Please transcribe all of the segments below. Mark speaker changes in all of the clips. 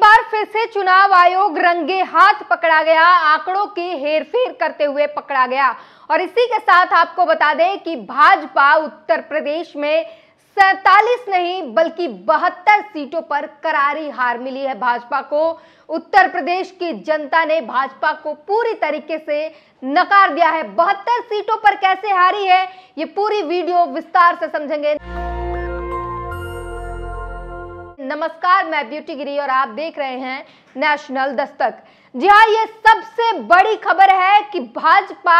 Speaker 1: बार फिर से चुनाव आयोग रंगे हाथ पकड़ा गया आंकड़ों की हेरफेर करते हुए पकड़ा गया और इसी के साथ आपको बता दें कि भाजपा उत्तर प्रदेश में सैतालीस नहीं बल्कि बहत्तर सीटों पर करारी हार मिली है भाजपा को उत्तर प्रदेश की जनता ने भाजपा को पूरी तरीके से नकार दिया है बहत्तर सीटों पर कैसे हारी है ये पूरी वीडियो विस्तार से समझेंगे नमस्कार मैं ब्यूटी गिरी और आप देख रहे हैं नेशनल दस्तक जी हाँ ये सबसे बड़ी खबर है कि भाजपा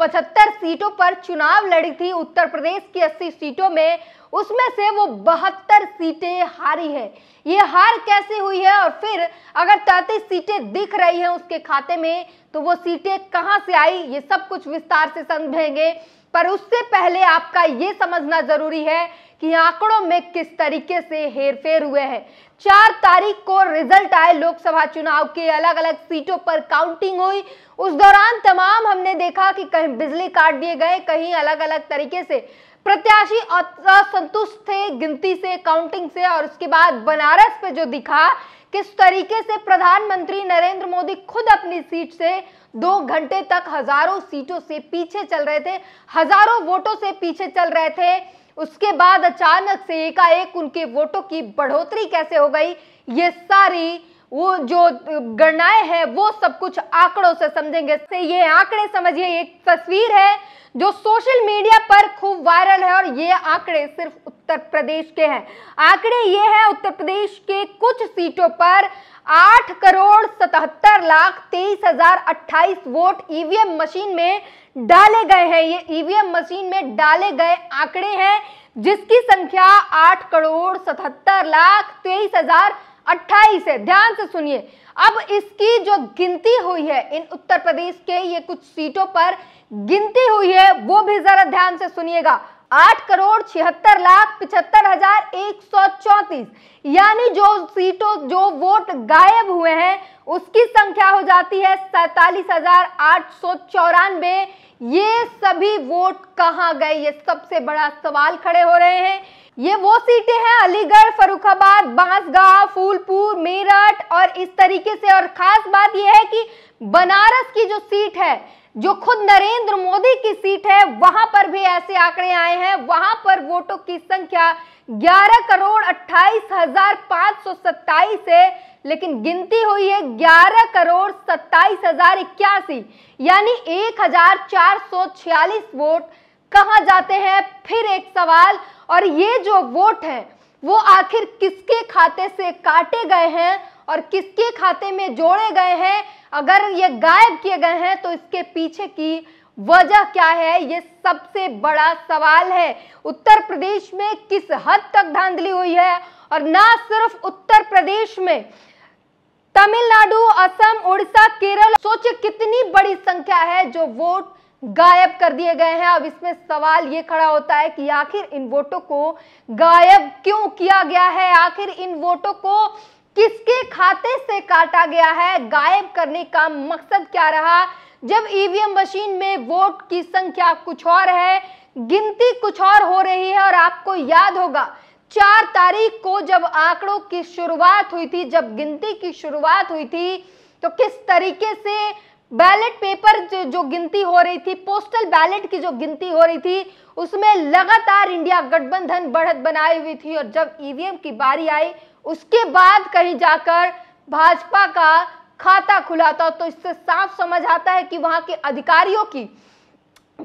Speaker 1: 75 सीटों पर चुनाव लड़ी थी उत्तर प्रदेश की 80 सीटों में उसमें से वो बहत्तर सीटें हारी है ये हार कैसे हुई है और फिर अगर तैतीस सीटें दिख रही हैं उसके खाते में तो वो सीटें कहाँ से आई ये सब कुछ विस्तार से समझेंगे पर उससे पहले आपका ये समझना जरूरी है कि आंकड़ों में किस तरीके से हेरफेर हुए हैं चार तारीख को रिजल्ट आए लोकसभा चुनाव के अलग अलग सीटों पर काउंटिंग हुई उस दौरान तमाम हमने देखा कि कहीं बिजली काट दिए गए कहीं अलग अलग तरीके से प्रत्याशी असंतुष्ट थे गिनती से काउंटिंग से और उसके बाद बनारस पे जो दिखा किस तरीके से प्रधानमंत्री नरेंद्र मोदी खुद अपनी सीट से दो घंटे तक हजारों सीटों से पीछे चल रहे थे हजारों वोटों से पीछे चल रहे थे उसके बाद अचानक से एकाएक उनके वोटों की बढ़ोतरी कैसे हो गई ये सारी वो जो गणनाएं है वो सब कुछ आंकड़ों से समझेंगे से ये आंकड़े समझिए एक तस्वीर है जो सोशल मीडिया पर खूब वायरल है और ये आंकड़े सिर्फ उत्तर प्रदेश के हैं आंकड़े ये हैं उत्तर प्रदेश के कुछ सीटों पर आठ करोड़ सतहत्तर लाख तेईस हजार अट्ठाईस वोट ईवीएम मशीन में डाले गए हैं ये ईवीएम मशीन में डाले गए आंकड़े हैं जिसकी संख्या आठ करोड़ सतहत्तर लाख तेईस हजार अट्ठाईस है ध्यान से सुनिए अब इसकी जो गिनती हुई है इन उत्तर प्रदेश के ये कुछ सीटों पर गिनती हुई है वो भी जरा ध्यान से सुनिएगा आठ करोड़ छिहत्तर लाख पिछहत्तर हजार एक सौ चौतीस यानी जो सीटों जो वोट गायब हुए हैं उसकी संख्या हो जाती है सैतालीस हजार आठ सौ चौरानबे ये सभी वोट कहाँ गए ये सबसे बड़ा सवाल खड़े हो रहे हैं ये वो सीटें हैं अलीगढ़ फरुखाबाद बांसगांव फूलपुर मेरठ और इस तरीके से और खास बात यह है कि बनारस की जो सीट है जो खुद नरेंद्र मोदी की सीट है वहां पर भी ऐसे आंकड़े आए हैं वहां पर वोटों की संख्या 11 करोड़ अट्ठाईस हजार पांच सौ सत्ताईस है लेकिन गिनती हुई है 11 करोड़ सत्ताईस हजार इक्यासी यानी एक हजार चार सौ छियालीस वोट कहा जाते हैं फिर एक सवाल और ये जो वोट है वो आखिर किसके खाते से काटे गए हैं और किसके खाते में जोड़े गए हैं अगर ये गायब किए गए हैं तो इसके पीछे की वजह क्या है ये सबसे बड़ा सवाल है उत्तर प्रदेश में किस हद तक धांधली हुई है और ना सिर्फ उत्तर प्रदेश में तमिलनाडु असम उड़ीसा केरल सोचे कितनी बड़ी संख्या है जो वोट गायब कर दिए गए हैं अब इसमें सवाल ये खड़ा होता है कि आखिर इन वोटों को गायब क्यों किया गया है आखिर इन वोटों को किसके खाते से काटा गया है गायब करने का मकसद क्या रहा जब ईवीएम मशीन में वोट की संख्या कुछ और है गिनती कुछ और हो रही है और आपको याद होगा चार तारीख को जब आंकड़ों की शुरुआत हुई थी जब गिनती की शुरुआत हुई थी तो किस तरीके से बैलेट पेपर जो गिनती हो रही थी पोस्टल बैलेट की जो गिनती हो रही थी उसमें लगातार इंडिया गठबंधन बढ़त बनाई हुई थी और जब ईवीएम e की बारी आई उसके बाद कहीं जाकर भाजपा का खाता खुला था तो इससे साफ समझ आता है कि वहां के अधिकारियों की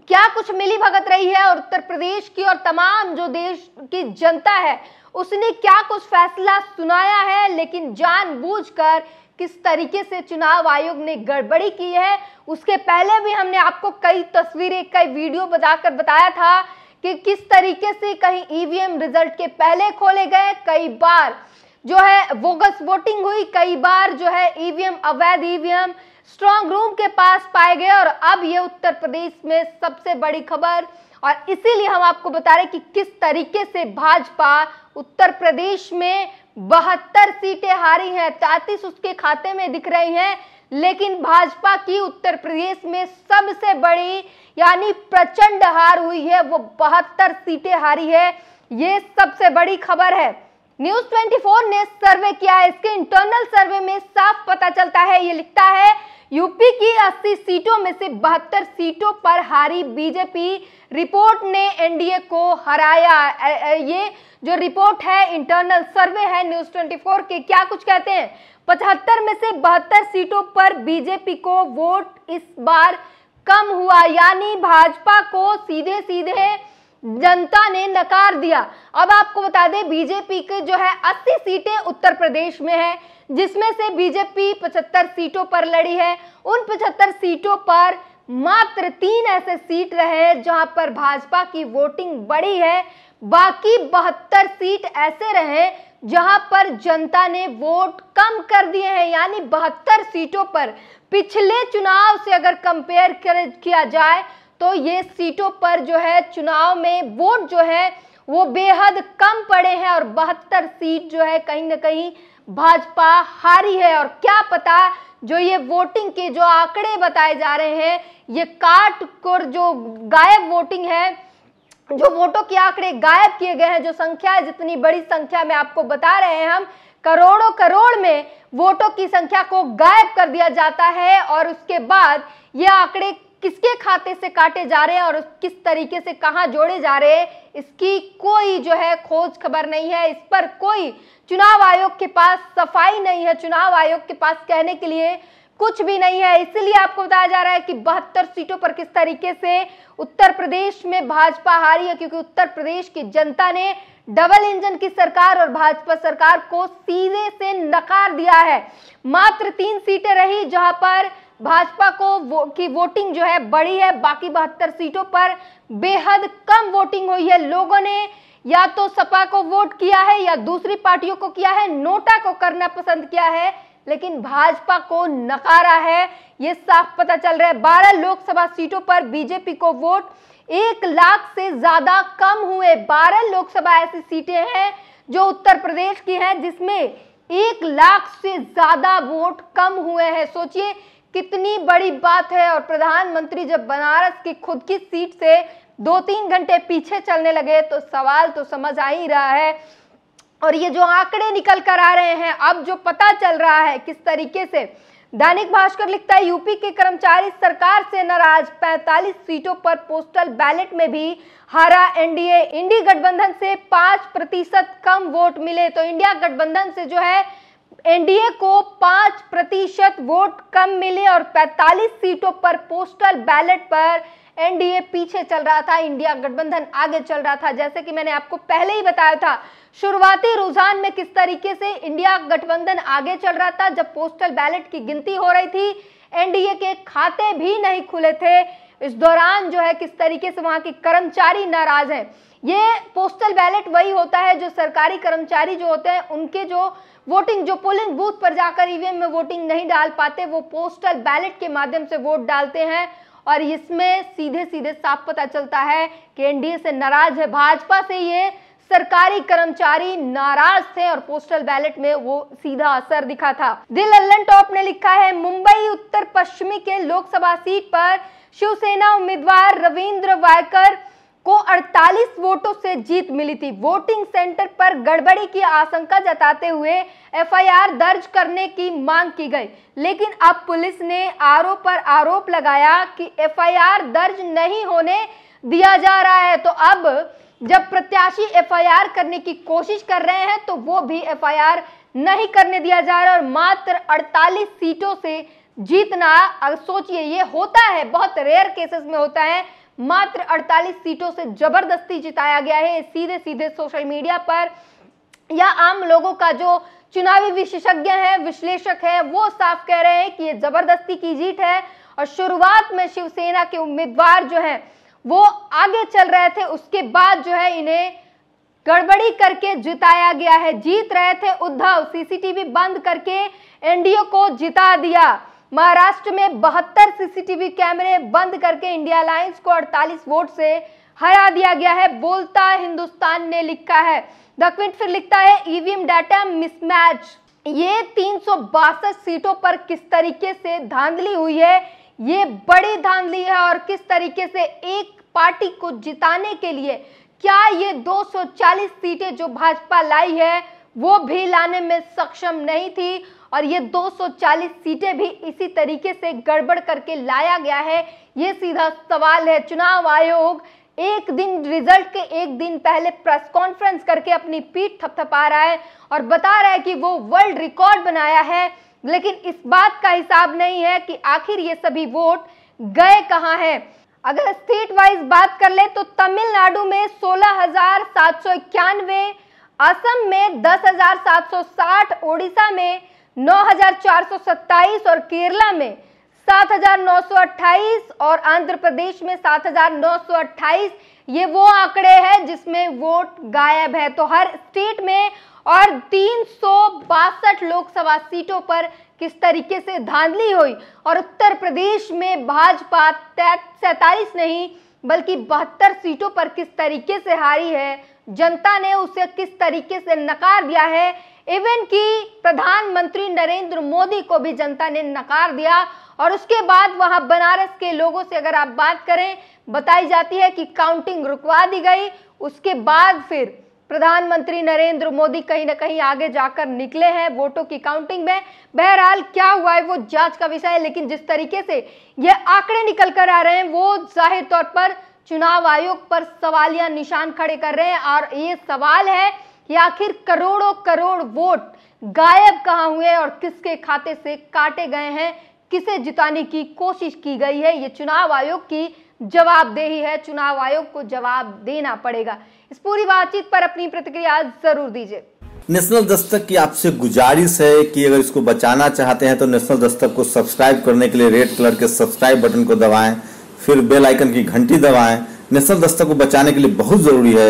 Speaker 1: क्या कुछ मिली भगत रही है और उत्तर प्रदेश की और तमाम जो देश की जनता है उसने क्या कुछ फैसला सुनाया है लेकिन जानबूझकर किस तरीके से चुनाव आयोग ने गड़बड़ी की है उसके पहले भी हमने आपको कई तस्वीरें कई वीडियो बताकर बताया था कि किस तरीके से कहीं ईवीएम e रिजल्ट के पहले खोले गए कई बार जो है वोगस वोटिंग हुई कई बार जो है ईवीएम e अवैध ईवीएम स्ट्रॉन्ग रूम के पास पाए गए और अब ये उत्तर प्रदेश में सबसे बड़ी खबर और इसीलिए हम आपको बता रहे कि किस तरीके से भाजपा उत्तर प्रदेश में बहत्तर सीटें हारी हैं तैतीस उसके खाते में दिख रही हैं लेकिन भाजपा की उत्तर प्रदेश में सबसे बड़ी यानी प्रचंड हार हुई है वो बहत्तर सीटें हारी है ये सबसे बड़ी खबर है न्यूज 24 ने सर्वे किया है इसके इंटरनल सर्वे में साफ पता चलता है ये लिखता है यूपी की 80 सीटों में से बहत्तर सीटों पर हारी बीजेपी रिपोर्ट ने एनडीए को हराया ये जो रिपोर्ट है इंटरनल सर्वे है न्यूज 24 के क्या कुछ कहते हैं पचहत्तर में से बहत्तर सीटों पर बीजेपी को वोट इस बार कम हुआ यानी भाजपा को सीधे सीधे जनता ने नकार दिया अब आपको बता दें बीजेपी के जो है 80 सीटें उत्तर प्रदेश में है जिसमें से बीजेपी 75 सीटों पर लड़ी है उन 75 सीटों पर मात्र तीन ऐसे सीट रहे हैं जहां पर भाजपा की वोटिंग बड़ी है बाकी बहत्तर सीट ऐसे रहे जहां पर जनता ने वोट कम कर दिए हैं यानी बहत्तर सीटों पर पिछले चुनाव से अगर कंपेयर किया जाए तो ये सीटों पर जो है चुनाव में वोट जो है वो बेहद कम पड़े हैं और बहत्तर सीट जो है कहीं ना कहीं भाजपा हारी है और क्या पता जो ये वोटिंग के जो आंकड़े बताए जा रहे हैं ये काट कर जो गायब वोटिंग है जो वोटों के आंकड़े गायब किए गए हैं जो संख्या है जितनी बड़ी संख्या में आपको बता रहे हैं हम करोड़ों करोड़ में वोटों की संख्या को गायब कर दिया जाता है और उसके बाद ये आंकड़े किसके खाते से काटे जा रहे हैं और किस तरीके से कहां जोड़े जा रहे हैं इसकी कोई जो है खोज खबर नहीं है इस पर कोई चुनाव आयोग के पास सफाई नहीं है चुनाव आयोग के पास कहने के लिए कुछ भी नहीं है इसलिए आपको बताया जा रहा है कि बहत्तर सीटों पर किस तरीके से उत्तर प्रदेश में भाजपा हारी है क्योंकि उत्तर प्रदेश की जनता ने डबल इंजन की सरकार और भाजपा सरकार को सीधे से नकार दिया है मात्र तीन सीटें रही जहां पर भाजपा को वो, की वोटिंग जो है बड़ी है बाकी बहत्तर सीटों पर बेहद कम वोटिंग हुई है लोगों ने या तो सपा को वोट किया है या दूसरी पार्टियों को किया है नोटा को करना पसंद किया है लेकिन भाजपा को नकारा है ये साफ पता चल रहा है बारह लोकसभा सीटों पर बीजेपी को वोट एक लाख से ज्यादा कम हुए बारह लोकसभा ऐसी सीटें हैं जो उत्तर प्रदेश की हैं जिसमें एक लाख से ज्यादा वोट कम हुए हैं सोचिए कितनी बड़ी बात है और प्रधानमंत्री जब बनारस की खुद की सीट से दो तीन घंटे पीछे चलने लगे तो सवाल तो समझ आ ही रहा है और ये जो आंकड़े निकल कर आ रहे हैं अब जो पता चल रहा है किस तरीके से दैनिक भास्कर लिखता है यूपी के कर्मचारी सरकार से नाराज 45 सीटों पर पोस्टल बैलेट में भी हारा एनडीए इंडी गठबंधन से पांच प्रतिशत कम वोट मिले तो इंडिया गठबंधन से जो है एनडीए को पांच प्रतिशत वोट कम मिले और 45 सीटों पर पोस्टल बैलेट पर एनडीए पीछे चल रहा था इंडिया गठबंधन आगे चल रहा था जैसे कि मैंने आपको पहले ही बताया था शुरुआती रुझान में किस तरीके से इंडिया गठबंधन आगे चल रहा था जब पोस्टल बैलेट की गिनती हो रही थी एनडीए के खाते भी नहीं खुले थे इस दौरान जो है किस तरीके से वहां के कर्मचारी नाराज हैं ये पोस्टल बैलेट वही होता है जो सरकारी कर्मचारी जो होते हैं उनके जो वोटिंग जो पोलिंग बूथ पर जाकर ईवीएम e में वोटिंग नहीं डाल पाते वो पोस्टल बैलेट के माध्यम से वोट डालते हैं और इसमें सीधे सीधे साफ पता चलता है कि एनडीए से नाराज है भाजपा से ये सरकारी कर्मचारी नाराज थे और पोस्टल बैलेट में वो सीधा असर दिखा था दिल अल्लन टॉप ने लिखा है मुंबई उत्तर पश्चिमी के लोकसभा सीट पर शिवसेना उम्मीदवार रविंद्र वायकर को 48 वोटों से जीत मिली थी वोटिंग सेंटर पर गड़बड़ी की आशंका जताते हुए एफआईआर दर्ज करने की मांग की गई लेकिन अब पुलिस ने आरोप पर आरोप लगाया कि एफआईआर दर्ज नहीं होने दिया जा रहा है तो अब जब प्रत्याशी एफआईआर करने की कोशिश कर रहे हैं तो वो भी एफआईआर नहीं करने दिया जा रहा और मात्र 48 सीटों से जीतना सोचिए ये होता है बहुत रेयर केसेस में होता है मात्र 48 सीटों से जबरदस्ती जिताया गया है सीधे सीधे सोशल मीडिया पर या आम लोगों का जो चुनावी विशेषज्ञ है विश्लेषक है वो साफ कह रहे हैं कि ये जबरदस्ती की जीत है और शुरुआत में शिवसेना के उम्मीदवार जो है वो आगे चल रहे थे उसके बाद जो है इन्हें गड़बड़ी करके जिताया गया है जीत रहे थे उद्धव सीसीटीवी बंद करके एनडीए को जिता दिया महाराष्ट्र में बहत्तर सीसीटीवी कैमरे बंद करके इंडिया लाइंस को 48 वोट से हरा दिया गया है बोलता हिंदुस्तान ने लिखा है द क्विंट फिर लिखता है ईवीएम डाटा मिसमैच ये तीन सीटों पर किस तरीके से धांधली हुई है ये बड़ी धांधली है और किस तरीके से एक पार्टी को जिताने के लिए क्या ये 240 सीटें जो भाजपा लाई है वो भी लाने में सक्षम नहीं थी और ये 240 सीटें भी इसी तरीके से गड़बड़ करके लाया गया है ये सीधा सवाल है चुनाव आयोग एक दिन रिजल्ट के एक दिन पहले प्रेस कॉन्फ्रेंस करके अपनी पीठ थपथपा रहा है और बता रहा है कि वो वर्ल्ड रिकॉर्ड बनाया है लेकिन इस बात का हिसाब नहीं है कि आखिर ये सभी वोट गए कहाँ हैं अगर स्टेट वाइज बात कर ले तो तमिलनाडु में सोलह हजार सात सौ इक्यानवे असम में दस हजार सात सौ साठ ओडिशा में 9,427 और केरला में 7,928 और आंध्र प्रदेश में 7,928 ये वो आंकड़े हैं जिसमें वोट गायब है तो हर स्टेट में और तीन लोकसभा सीटों पर किस तरीके से धांधली हुई और उत्तर प्रदेश में भाजपा सैतालीस नहीं बल्कि बहत्तर सीटों पर किस तरीके से हारी है जनता ने उसे किस तरीके से नकार दिया है इवन कि प्रधानमंत्री नरेंद्र मोदी को भी जनता ने नकार दिया और उसके बाद वहां बनारस के लोगों से अगर आप बात करें बताई जाती है कि काउंटिंग रुकवा दी गई उसके बाद फिर प्रधानमंत्री नरेंद्र मोदी कहीं ना कहीं आगे जाकर निकले हैं वोटों की काउंटिंग में बहरहाल क्या हुआ है वो जांच का विषय है लेकिन जिस तरीके से ये आंकड़े निकल कर आ रहे हैं वो जाहिर तौर पर चुनाव आयोग पर सवालिया निशान खड़े कर रहे हैं और ये सवाल है कि आखिर करोड़ों करोड़ वोट गायब कहां हुए और किसके खाते से काटे गए हैं किसे जिताने की कोशिश की गई है ये चुनाव आयोग की जवाबदेही है चुनाव आयोग को जवाब देना पड़ेगा इस पूरी बातचीत पर अपनी प्रतिक्रिया जरूर दीजिए नेशनल दस्तक की आपसे गुजारिश है कि अगर इसको बचाना चाहते हैं तो नेशनल दस्तक को सब्सक्राइब करने के लिए रेड कलर के सब्सक्राइब बटन को दबाएं फिर बेल आइकन की घंटी दबाएं नेशनल दस्तक को बचाने के लिए बहुत ज़रूरी है